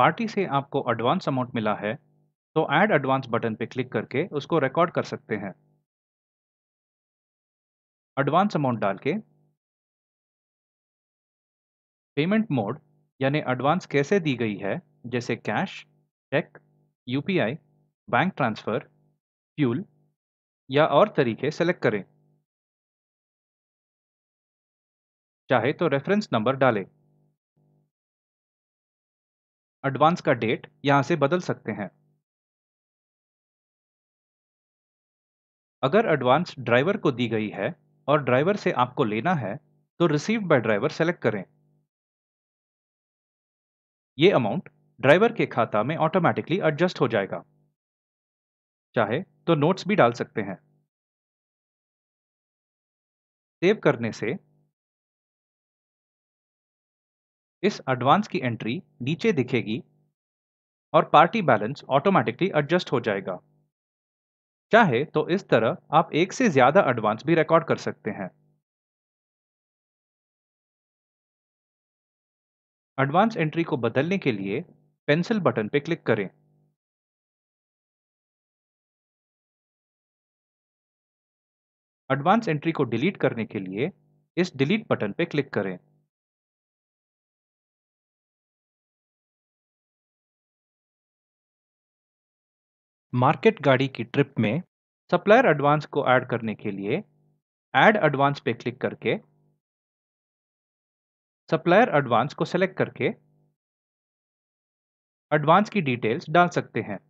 party से आपको advance amount मिला है तो ऐड एडवांस बटन पे क्लिक करके उसको रिकॉर्ड कर सकते हैं एडवांस अमाउंट डाल के पेमेंट मोड यानी एडवांस कैसे दी गई है जैसे cash cheque UPI, bank transfer fuel या और तरीके सेलेक्ट करें चाहे तो रेफरेंस नंबर डालें एडवांस का डेट यहां से बदल सकते हैं अगर एडवांस ड्राइवर को दी गई है और ड्राइवर से आपको लेना है तो रिसीव्ड बाय ड्राइवर सेलेक्ट करें ये अमाउंट ड्राइवर के खाता में ऑटोमेटिकली एडजस्ट हो जाएगा चाहे तो नोट्स भी डाल सकते हैं सेव करने से इस एडवांस की एंट्री नीचे दिखेगी और पार्टी बैलेंस ऑटोमेटिकली एडजस्ट हो जाएगा चाहे तो इस तरह आप एक से ज़्यादा एडवांस भी रिकॉर्ड कर सकते हैं एडवांस एंट्री को बदलने के लिए पेंसिल बटन पर क्लिक करें एडवांस एंट्री को डिलीट करने के लिए इस डिलीट बटन पर क्लिक करें मार्केट गाड़ी की ट्रिप में सप्लायर एडवांस को ऐड करने के लिए ऐड एडवांस पे क्लिक करके सप्लायर एडवांस को सेलेक्ट करके एडवांस की डिटेल्स डाल सकते हैं